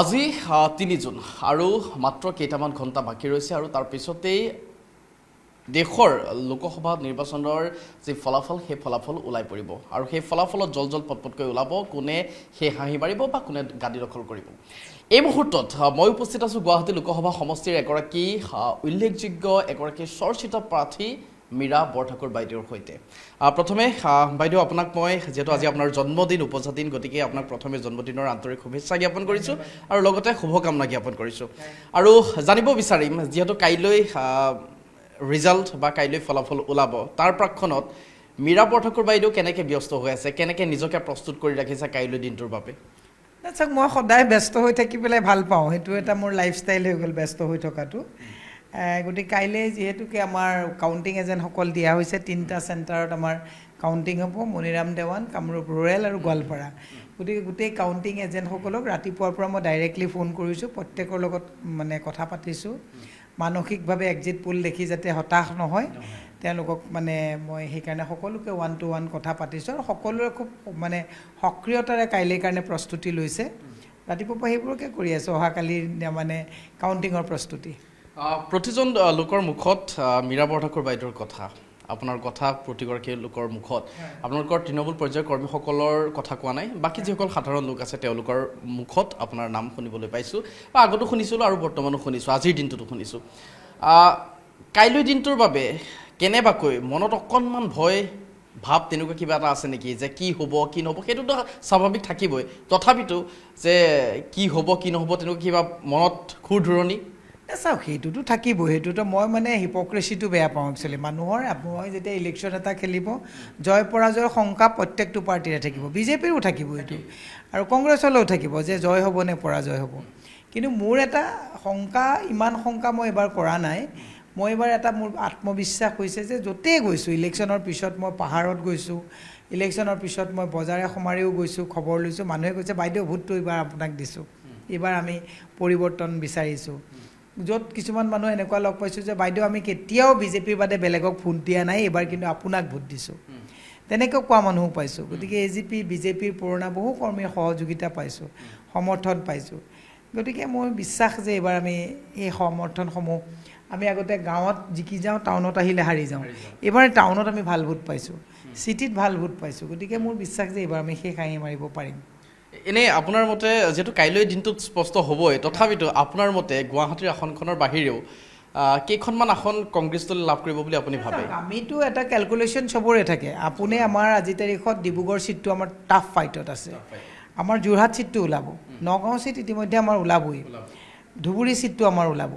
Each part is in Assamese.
আজি তিনি জুন আৰু মাত্ৰ কেইটামান ঘণ্টা বাকী ৰৈছে আৰু তাৰপিছতেই দেশৰ লোকসভা নিৰ্বাচনৰ যি ফলাফল সেই ফলাফল ওলাই পৰিব আৰু সেই ফলাফলত জল জল পটপটকৈ ওলাব কোনে সেই হাঁহি মাৰিব বা কোনে গাদী দখল কৰিব এই মুহূৰ্তত মই উপস্থিত আছোঁ গুৱাহাটী লোকসভা সমষ্টিৰ এগৰাকী উল্লেখযোগ্য এগৰাকী চৰ্চিত প্ৰাৰ্থী মীৰা বৰঠাকুৰ বাইদেউৰ সৈতে প্ৰথমে বাইদেউ আপোনাক মই যিহেতু আজি আপোনাৰ জন্মদিন উপজাতিন গতিকে আপোনাক প্ৰথমে জন্মদিনৰ আন্তৰিক শুভেচ্ছা জ্ঞাপন কৰিছোঁ আৰু লগতে শুভকামনা জ্ঞাপন কৰিছোঁ আৰু জানিব বিচাৰিম যিহেতু কাইলৈ ৰিজাল্ট বা কাইলৈ ফলাফল ওলাব তাৰ প্ৰাকখনত মীৰা বৰঠাকুৰ বাইদেউ কেনেকৈ ব্যস্ত হৈ আছে কেনেকৈ নিজকে প্ৰস্তুত কৰি ৰাখিছে কাইলৈ দিনটোৰ বাবে চাওক মই সদায় ব্যস্ত হৈ থাকি পেলাই ভাল পাওঁ সেইটো এটা মোৰ লাইফ ষ্টাইল হৈ গ'ল ব্যস্ত হৈ থকাটো গতিকে কাইলৈ যিহেতুকে আমাৰ কাউণ্টিং এজেণ্টসকল দিয়া হৈছে তিনিটা চেণ্টাৰত আমাৰ কাউণ্টিং হ'ব মণিৰাম দেৱান কামৰূপ ৰুৰেল আৰু গোৱালপাৰা গতিকে গোটেই কাউণ্টিং এজেণ্টসকলক ৰাতিপুৱাৰ পৰা মই ডাইৰেক্টলি ফোন কৰিছোঁ প্ৰত্যেকৰ লগত মানে কথা পাতিছোঁ মানসিকভাৱে এক্সিট পুল দেখি যাতে হতাশ নহয় তেওঁলোকক মানে মই সেইকাৰণে সকলোকে ওৱান টু ওৱান কথা পাতিছোঁ আৰু সকলোৱে খুব মানে সক্ৰিয়তাৰে কাইলৈ কাৰণে প্ৰস্তুতি লৈছে ৰাতিপুৱাৰ পৰা সেইবোৰকে কৰি আছোঁ অহাকালি মানে কাউণ্টিঙৰ প্ৰস্তুতি প্ৰতিজন লোকৰ মুখত মীৰা বৰঠাকুৰ বাইদেউৰ কথা আপোনাৰ কথা প্ৰতিগৰাকী লোকৰ মুখত আপোনালোকৰ তৃণমূল পৰ্যায়ৰ কৰ্মীসকলৰ কথা কোৱা নাই বাকী যিসকল সাধাৰণ লোক আছে তেওঁলোকৰ মুখত আপোনাৰ নাম শুনিবলৈ পাইছোঁ বা আগতো শুনিছিলোঁ আৰু বৰ্তমানো শুনিছোঁ আজিৰ দিনটোতো শুনিছোঁ কাইলৈ দিনটোৰ বাবে কেনেবাকৈ মনত অকণমান ভয় ভাৱ তেনেকুৱা কিবা এটা আছে নেকি যে কি হ'ব কি নহ'ব সেইটোতো স্বাভাৱিক থাকিবই তথাপিতো যে কি হ'ব কি নহ'ব তেনেকুৱা কিবা মনত খুৰ ধুৰণি চাওক সেইটোতো থাকিব সেইটোতো মই মানে হিপক্ৰেচিটো বেয়া পাওঁ একচুৱেলি মানুহৰ মই যেতিয়া ইলেকশ্যন এটা খেলিব জয় পৰাজয়ৰ শংকা প্ৰত্যেকটো পাৰ্টিৰে থাকিব বিজেপিৰো থাকিব এইটো আৰু কংগ্ৰেছলৈও থাকিব যে জয় হ'বনে পৰাজয় হ'ব কিন্তু মোৰ এটা শংকা ইমান শংকা মই এইবাৰ কৰা নাই মই এইবাৰ এটা মোৰ আত্মবিশ্বাস হৈছে যে য'তেই গৈছোঁ ইলেকশ্যনৰ পিছত মই পাহাৰত গৈছোঁ ইলেকশ্যনৰ পিছত মই বজাৰে সমাৰিও গৈছোঁ খবৰ লৈছোঁ মানুহে কৈছে বাইদেউ ভোটটো এইবাৰ আপোনাক দিছোঁ এইবাৰ আমি পৰিৱৰ্তন বিচাৰিছোঁ য'ত কিছুমান মানুহ এনেকুৱা লগ পাইছোঁ যে বাইদেউ আমি কেতিয়াও বিজেপিৰ বাদে বেলেগক ভোট দিয়া নাই এইবাৰ কিন্তু আপোনাক ভোট দিছোঁ তেনেকৈ কোৱা মানুহো পাইছোঁ গতিকে এ জি পি বিজেপিৰ পুৰণা বহু কৰ্মীৰ সহযোগিতা পাইছোঁ সমৰ্থন পাইছোঁ গতিকে মোৰ বিশ্বাস যে এইবাৰ আমি এই সমৰ্থনসমূহ আমি আগতে গাঁৱত জিকি যাওঁ টাউনত আহিলে হাৰি যাওঁ এইবাৰ টাউনত আমি ভাল ভোট পাইছোঁ চিটিত ভাল ভোট পাইছোঁ গতিকে মোৰ বিশ্বাস যে এইবাৰ আমি সেই কাঁহি মাৰিব পাৰিম এনেই আপোনাৰ মতে যিহেতু কাইলৈ দিনটোত স্পষ্ট হ'বই তথাপিতো আপোনাৰ মতে গুৱাহাটীৰ আসনখনৰ বাহিৰেও কেইখনমান আসন কংগ্ৰেছ দলে লাভ কৰিব বুলি আপুনি ভাবে আমিতো এটা কেলকুলেশ্যন চবৰে থাকে আপুনি আমাৰ আজি তাৰিখত ডিব্ৰুগড় ছিটটো আমাৰ টাফ ফাইটত আছে আমাৰ যোৰহাট ছিটটো ওলাব নগাঁও ছিট ইতিমধ্যে আমাৰ ওলাবই ধুবুৰী ছিটটো আমাৰ ওলাব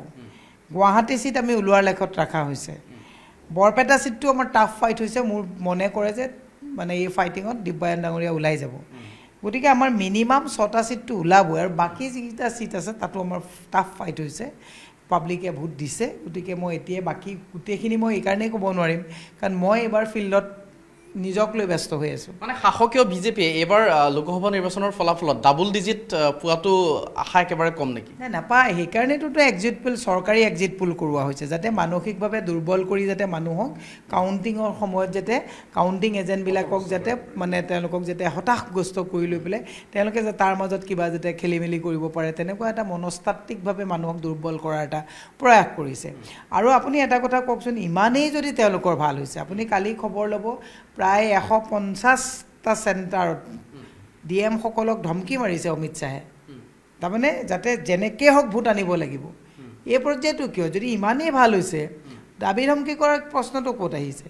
গুৱাহাটী ছিট আমি ওলোৱাৰ লেখত ৰখা হৈছে বৰপেটা ছিটটো আমাৰ টাফ ফাইট হৈছে মোৰ মনে কৰে যে মানে এই ফাইটিঙত দিব্যায়ন ডাঙৰীয়া ওলাই যাব গতিকে আমাৰ মিনিমাম ছটা ছিটটো ওলাবই আৰু বাকী যিকেইটা ছিট আছে তাতো আমাৰ টাফ ফাইট হৈছে পাব্লিকে ভোট দিছে গতিকে মই এতিয়াই বাকী গোটেইখিনি মই এইকাৰণেই ক'ব নোৱাৰিম কাৰণ মই এইবাৰ ফিল্ডত নিজক লৈ ব্যস্ত হৈ আছোঁ মানে শাসকীয় বিজেপিয়ে এইবাৰ লোকসভা নিৰ্বাচনৰ ফলাফলত ডাবল ডিজিট পোৱাটো আশা একেবাৰে কম নেকি নাই নাপায় সেইকাৰণেতোতো এক্সিট পোল চৰকাৰী এক্সিট পোল কৰোৱা হৈছে যাতে মানসিকভাৱে দুৰ্বল কৰি যাতে মানুহক কাউণ্টিঙৰ সময়ত যাতে কাউণ্টিং এজেণ্টবিলাকক যাতে মানে তেওঁলোকক যাতে হতাশগ্ৰস্ত কৰি লৈ পেলাই তেওঁলোকে যে তাৰ মাজত কিবা যাতে খেলি মেলি কৰিব পাৰে তেনেকুৱা এটা মনস্তাত্বিকভাৱে মানুহক দুৰ্বল কৰাৰ এটা প্ৰয়াস কৰিছে আৰু আপুনি এটা কথা কওকচোন ইমানেই যদি তেওঁলোকৰ ভাল হৈছে আপুনি কালি খবৰ ল'ব প্ৰায় এশ পঞ্চাছটা চেণ্টাৰত ডি এমসকলক ধমকি মাৰিছে অমিত শ্বাহে তাৰমানে যাতে যেনেকৈ হওক ভোট আনিব লাগিব এই পৰ্যায়টো কিয় যদি ইমানেই ভাল হৈছে দাবী ধমকি কৰাৰ প্ৰশ্নটো ক'ত আহিছে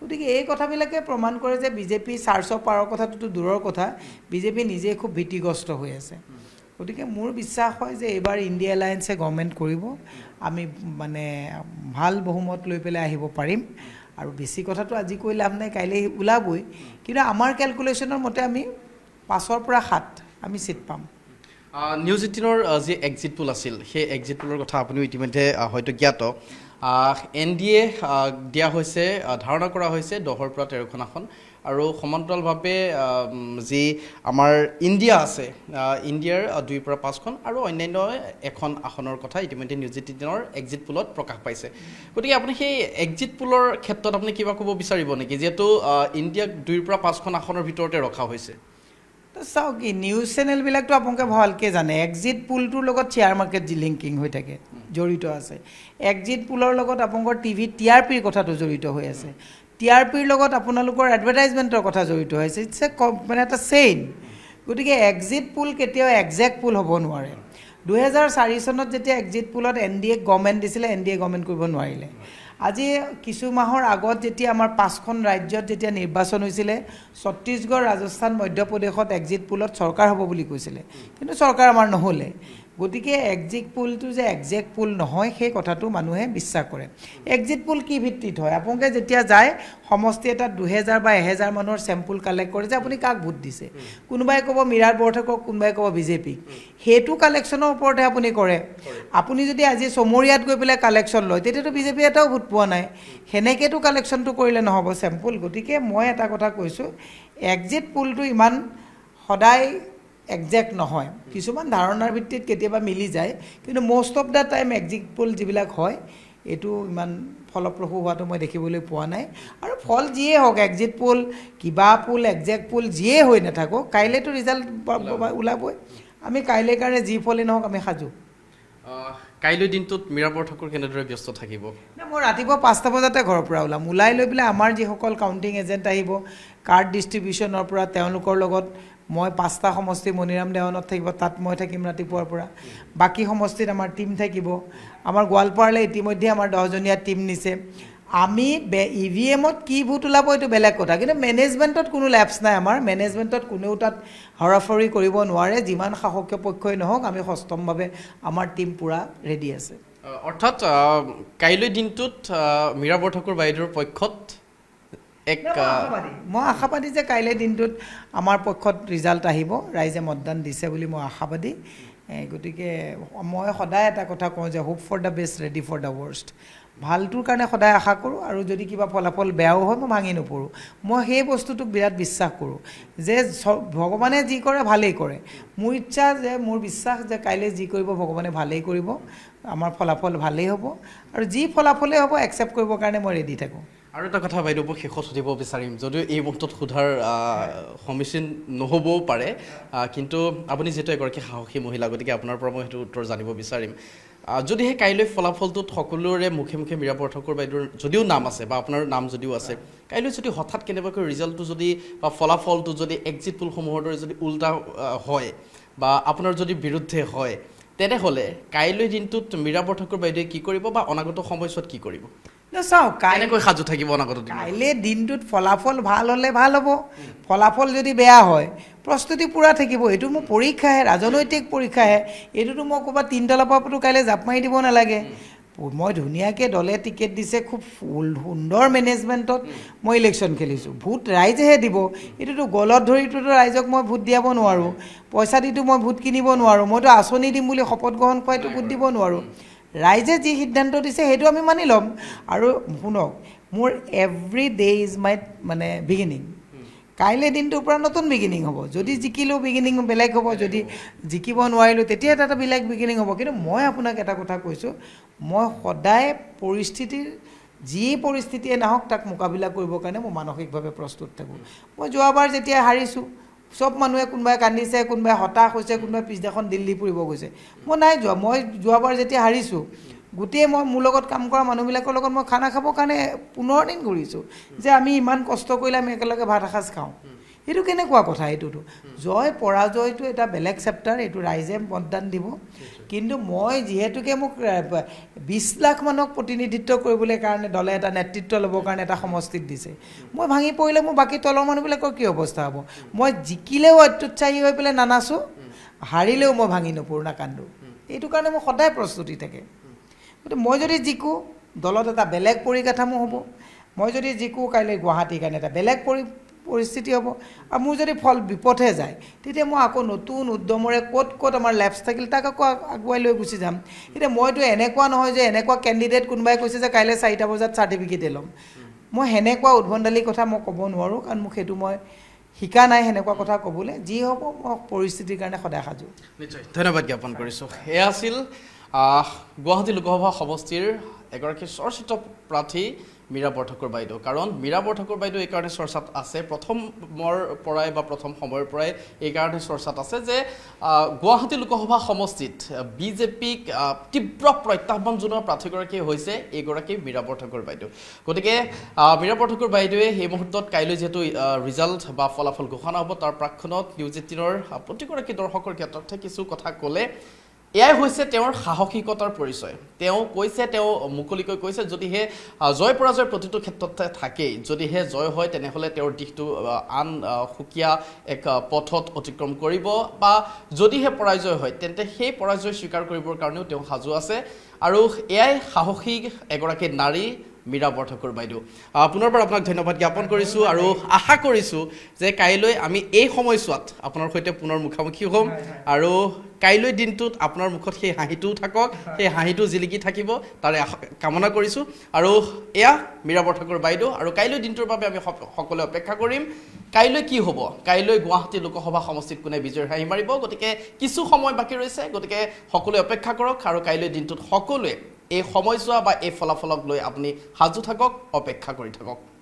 গতিকে এই কথাবিলাকে প্ৰমাণ কৰে যে বিজেপি চাৰ্চৰ পাৰৰ কথাটোতো দূৰৰ কথা বিজেপি নিজেই খুব ভীতিগ্ৰস্ত হৈ আছে গতিকে মোৰ বিশ্বাস হয় যে এইবাৰ ইণ্ডিয়া এলায়েঞ্চে গভমেণ্ট কৰিব আমি মানে ভাল বহুমত লৈ পেলাই আহিব পাৰিম আৰু বেছি কথাটো আজি কৈ লাভ নাই কাইলৈ ওলাবই কিন্তু আমাৰ কেলকুলেশ্যনৰ মতে আমি পাঁচৰ পৰা সাত আমি চিট পাম নিউজ এইটিনৰ যি এক্সিট পুল আছিল সেই এক্সিট পুলৰ কথা আপুনিও ইতিমধ্যে হয়তো জ্ঞাত এন ডি এ দিয়া হৈছে ধাৰণা কৰা হৈছে দহৰ পৰা তেৰখন আসন আৰু সমান্তৰালভাৱে যি আমাৰ ইণ্ডিয়া আছে ইণ্ডিয়াৰ দুইৰ পৰা পাঁচখন আৰু অন্যান্য এখন আসনৰ কথা ইতিমধ্যে নিউজ এইটিনৰ এক্সিট পুলত প্ৰকাশ পাইছে গতিকে আপুনি সেই এক্সিট পুলৰ ক্ষেত্ৰত আপুনি কিবা ক'ব বিচাৰিব নেকি যিহেতু ইণ্ডিয়াক দুইৰ পৰা পাঁচখন আসনৰ ভিতৰতে ৰখা হৈছে চাওক কি নিউজ চেনেলবিলাকতো আপোনালোকে ভালকৈ জানে এক্সিট পুলটোৰ লগত শ্বেয়াৰ মাৰ্কেট যি লিংকিং হৈ থাকে জড়িত আছে এক্সিট পুলৰ লগত আপোনালোকৰ টি ভি টি আৰ পিৰ কথাটো জড়িত হৈ আছে টি আৰ পিৰ লগত আপোনালোকৰ এডভাৰটাইজমেণ্টৰ কথা জড়িত হৈছে ইটছ এ মানে এটা চেইন গতিকে এক্সিট পুল কেতিয়াও একজেক্ট পুল হ'ব নোৱাৰে দুহেজাৰ চাৰি চনত যেতিয়া এক্সিট পুলত এন ডি এ গভমেণ্ট দিছিলে এন ডি এ গভমেণ্ট কৰিব নোৱাৰিলে আজি কিছু মাহৰ আগত যেতিয়া আমাৰ পাঁচখন ৰাজ্যত যেতিয়া নিৰ্বাচন হৈছিলে ছত্তীশগড় ৰাজস্থান মধ্যপ্ৰদেশত এক্সিট পুলত চৰকাৰ হ'ব বুলি কৈছিলে কিন্তু চৰকাৰ আমাৰ নহ'লে গতিকে এক্সিট পুলটো যে এক্সেক্ট পুল নহয় সেই কথাটো মানুহে বিশ্বাস কৰে এক্সিট পুল কি ভিত্তিত হয় আপোনালোকে যেতিয়া যায় সমষ্টি এটাত দুহেজাৰ বা এহেজাৰ মানুহৰ চেম্পুল কালেক্ট কৰে যে আপুনি কাক ভোট দিছে কোনোবাই ক'ব মীৰাৰ বৰঠাকক কোনোবাই ক'ব বিজেপিক সেইটো কালেকশ্যনৰ ওপৰতহে আপুনি কৰে আপুনি যদি আজি চমৰীয়াত গৈ পেলাই কালেকশ্যন লয় তেতিয়াতো বিজেপি এটাও ভোট পোৱা নাই সেনেকেতো কালেকশ্যনটো কৰিলে নহ'ব চেম্পুল গতিকে মই এটা কথা কৈছোঁ এক্সিট পুলটো ইমান সদায় একজেক্ট নহয় কিছুমান ধাৰণাৰ ভিত্তিত কেতিয়াবা মিলি যায় কিন্তু most of the time exit poll যিবিলাক হয় এইটো ইমান ফলপ্ৰসূ হোৱাটো মই দেখিবলৈ পোৱা নাই আৰু ফল যিয়ে হওক একজিট পুল কিবা পুল একজেক্ট পুল যিয়ে হৈ নাথাকোঁ কাইলৈতো ৰিজাল্ট ওলাবই আমি কাইলৈ কাৰণে যি ফলেই নহওক আমি সাজো কাইলৈ দিনটোত মীৰাবৰ ঠাকুৰ কেনেদৰে ব্যস্ত থাকিব মই ৰাতিপুৱা পাঁচটা বজাতে ঘৰৰ পৰা ওলাম ওলাই লৈ পেলাই আমাৰ যিসকল কাউণ্টিং এজেণ্ট আহিব কাৰ্ড ডিষ্ট্ৰিবিউশ্যনৰ পৰা তেওঁলোকৰ লগত মই পাঁচটা সমষ্টি মণিৰাম দেৱানত থাকিব তাত মই থাকিম ৰাতিপুৱাৰ পৰা বাকী সমষ্টিত আমাৰ টীম থাকিব আমাৰ গোৱালপাৰালৈ ইতিমধ্যে আমাৰ দহজনীয়া টীম নিছে আমি বে ই ভি এমত কি ভোট ওলাব এইটো বেলেগ কথা কিন্তু মেনেজমেণ্টত কোনো লেপছ নাই আমাৰ মেনেজমেণ্টত কোনেও তাত হৰাফৰি কৰিব নোৱাৰে যিমান শাসকীয় পক্ষই নহওক আমি সষ্টমভাৱে আমাৰ টীম পূৰা ৰেডি আছে অৰ্থাৎ কাইলৈ দিনটোত মীৰা বৰঠাকুৰ বাইদেউৰ পক্ষত এক মই আশাবাদী যে কাইলৈ দিনটোত আমাৰ পক্ষত ৰিজাল্ট আহিব ৰাইজে মতদান দিছে বুলি মই আশাবাদী গতিকে মই সদায় এটা কথা কওঁ যে hope for the best ready for the worst ভালটোৰ কাৰণে সদায় আশা কৰোঁ আৰু যদি কিবা ফলাফল বেয়াও হয় মই ভাঙি নপৰোঁ মই সেই বস্তুটোক বিৰাট বিশ্বাস কৰোঁ যে ভগৱানে যি কৰে ভালেই কৰে মোৰ ইচ্ছা যে মোৰ বিশ্বাস যে কাইলৈ যি কৰিব ভগৱানে ভালেই কৰিব আমাৰ ফলাফল ভালেই হ'ব আৰু যি ফলাফলেই হ'ব একচেপ্ট কৰিবৰ কাৰণে মই ৰেডি থাকোঁ আৰু এটা কথা বাইদেউ মই শেষত সুধিব বিচাৰিম যদিও এই মুহূৰ্তত সোধাৰ সমীচীন নহ'বও পাৰে কিন্তু আপুনি যিহেতু এগৰাকী সাহসী মহিলা গতিকে আপোনাৰ পৰা মই সেইটো উত্তৰ জানিব বিচাৰিম যদিহে কাইলৈ ফলাফলটোত সকলোৰে মুখে মুখে মীৰা পাঠকৰ বাইদেউৰ যদিও নাম আছে বা আপোনাৰ নাম যদিও আছে কাইলৈ যদি হঠাৎ কেনেবাকৈ ৰিজাল্টটো যদি বা ফলাফলটো যদি এক্সিট পুলসমূহৰ দৰে যদি ওলটা হয় বা আপোনাৰ যদি বিৰুদ্ধে হয় তেনেহ'লে কাইলৈ দিনটোত মীৰা পাঠকৰ বাইদেউৱে কি কৰিব বা অনাগত সময়ছোৱাত কি কৰিব চাওক কাইলৈ সাজু থাকিব কাইলৈ দিনটোত ফলাফল ভাল হ'লে ভাল হ'ব ফলাফল যদি বেয়া হয় প্ৰস্তুতি পূৰা থাকিব এইটো মোৰ পৰীক্ষাহে ৰাজনৈতিক পৰীক্ষাহে এইটোতো মই ক'ৰবাত তিনিতলাৰ পৰাতো কাইলৈ জাপ মাৰি দিব নালাগে মই ধুনীয়াকৈ দলে টিকেট দিছে খুব সুন্দৰ মেনেজমেণ্টত মই ইলেকশ্যন খেলিছোঁ ভোট ৰাইজেহে দিব এইটোতো গলত ধৰিটোতো ৰাইজক মই ভোট দিয়াব নোৱাৰোঁ পইচা দিটো মই ভোট কিনিব নোৱাৰোঁ মইতো আঁচনি দিম বুলি শপত গ্ৰহণ কৰাইতো ভোট দিব নোৱাৰোঁ ৰাইজে যি সিদ্ধান্ত দিছে সেইটো আমি মানি ল'ম আৰু শুনক মোৰ এভৰি ডে ইজ মাই মানে বিগিনিং কাইলৈ দিনটোৰ পৰা নতুন বিগিনিং হ'ব যদি জিকিলোঁ বিগিনিং বেলেগ হ'ব যদি জিকিব নোৱাৰিলোঁ তেতিয়া এটা এটা বেলেগ বিগিনিং হ'ব কিন্তু মই আপোনাক এটা কথা কৈছোঁ মই সদায় পৰিস্থিতিৰ যি পৰিস্থিতিয়ে নাহক তাক মোকাবিলা কৰিবৰ কাৰণে মই মানসিকভাৱে প্ৰস্তুত থাকোঁ মই যোৱাবাৰ যেতিয়া হাৰিছোঁ চব মানুহে কোনোবাই কান্দিছে কোনোবাই হতাশ হৈছে কোনোবাই পিছদিনাখন দিল্লী ফুৰিব গৈছে মই নাই যোৱা মই যোৱাবাৰ যেতিয়া হাৰিছোঁ গোটেই মই মোৰ লগত কাম কৰা মানুহবিলাকৰ লগত মই খানা খাবৰ কাৰণে পোন্ধৰ দিন ঘূৰিছোঁ যে আমি ইমান কষ্ট কৰিলে আমি একেলগে ভাত এসাঁজ খাওঁ সেইটো কেনেকুৱা কথা এইটোতো জয় পৰাজয়টো এটা বেলেগ চেপ্টাৰ এইটো ৰাইজে মতদান দিব কিন্তু মই যিহেতুকে মোক বিছ লাখ মানক প্ৰতিনিধিত্ব কৰিবলৈ কাৰণে দলে এটা নেতৃত্ব ল'বৰ কাৰণে এটা সমষ্টিত দিছে মই ভাঙি পৰিলে মোৰ বাকী তলৰ মানুহবিলাকৰ কি অৱস্থা হ'ব মই জিকিলেও অত্যুৎসাহী হৈ পেলাই নানাচোঁ হাৰিলেও মই ভাঙি নপৰোঁ নাকান্দো এইটো কাৰণে মোৰ সদায় প্ৰস্তুতি থাকে গতিকে মই যদি জিকোঁ দলত এটা বেলেগ পৰিকাঠামো হ'ব মই যদি জিকোঁ কাইলৈ গুৱাহাটীৰ কাৰণে এটা বেলেগ পৰি পৰিস্থিতি হ'ব আৰু মোৰ যদি ফল বিপথে যায় তেতিয়া মই আকৌ নতুন উদ্যমৰে ক'ত ক'ত আমাৰ লাইফ ষ্টাইল তাক আকৌ আগুৱাই লৈ গুচি যাম এতিয়া মইতো এনেকুৱা নহয় যে এনেকুৱা কেণ্ডিডেট কোনোবাই কৈছে যে কাইলৈ চাৰিটা বজাত চাৰ্টিফিকেটেই ল'ম মই সেনেকুৱা উদ্ভণ্ডালিৰ কথা মই ক'ব নোৱাৰোঁ কাৰণ মোক সেইটো মই শিকা নাই সেনেকুৱা কথা ক'বলৈ যি হ'ব মই পৰিস্থিতিৰ কাৰণে সদায় সাজু নিশ্চয় ধন্যবাদ জ্ঞাপন কৰিছোঁ সেয়া আছিল গুৱাহাটী লোকসভা সমষ্টিৰ এগৰাকী চৰ্চিত প্ৰাৰ্থী মীৰা বৰঠাকুৰ বাইদেউ কাৰণ মীৰা বৰঠাকুৰ বাইদেউ এইকাৰণে চৰ্চাত আছে প্ৰথমৰ পৰাই বা প্ৰথম সময়ৰ পৰাই এইকাৰণে চৰ্চাত আছে যে গুৱাহাটী লোকসভা সমষ্টিত বিজেপিক তীব্ৰ প্ৰত্যাহ্বান জনোৱা প্ৰাৰ্থীগৰাকী হৈছে এইগৰাকী মীৰা বৰঠাকুৰ বাইদেউ গতিকে মীৰা বৰঠাকুৰ বাইদেৱে সেই মুহূৰ্তত কাইলৈ যিহেতু ৰিজাল্ট বা ফলাফল ঘোষণা হ'ব তাৰ প্ৰাক্ষণত নিউজ এইটিনৰ প্ৰতিগৰাকী দৰ্শকৰ ক্ষেত্ৰতহে কিছু কথা ক'লে এয়াই হৈছে তেওঁৰ সাহসিকতাৰ পৰিচয় তেওঁ কৈছে তেওঁ মুকলিকৈ কৈছে যদিহে জয় পৰাজয় প্ৰতিটো ক্ষেত্ৰতে থাকেই যদিহে জয় হয় তেনেহ'লে তেওঁৰ দিশটো আন সুকীয়া এক পথত অতিক্ৰম কৰিব বা যদিহে পৰাজয় হয় তেন্তে সেই পৰাজয় স্বীকাৰ কৰিবৰ কাৰণেও তেওঁ সাজু আছে আৰু এয়াই সাহসী এগৰাকী নাৰী মীৰা বৰঠাকুৰ বাইদেউ পুনৰবাৰ আপোনাক ধন্যবাদ জ্ঞাপন কৰিছোঁ আৰু আশা কৰিছোঁ যে কাইলৈ আমি এই সময়ছোৱাত আপোনাৰ সৈতে পুনৰ মুখামুখি হ'ম আৰু কাইলৈ দিনটোত আপোনাৰ মুখত সেই হাঁহিটোও থাকক সেই হাঁহিটো জিলিকি থাকিব তাৰে কামনা কৰিছোঁ আৰু এয়া মীৰা বৰঠাকুৰ বাইদেউ আৰু কাইলৈ দিনটোৰ বাবে আমি সকলোৱে অপেক্ষা কৰিম কাইলৈ কি হ'ব কাইলৈ গুৱাহাটী লোকসভা সমষ্টিত কোনে বিজয় হাঁহি মাৰিব গতিকে কিছু সময় বাকী ৰৈছে গতিকে সকলোৱে অপেক্ষা কৰক আৰু কাইলৈ দিনটোত সকলোৱে এই সময়ছোৱা বা এই ফলাফলক লৈ আপুনি সাজু থাকক অপেক্ষা কৰি থাকক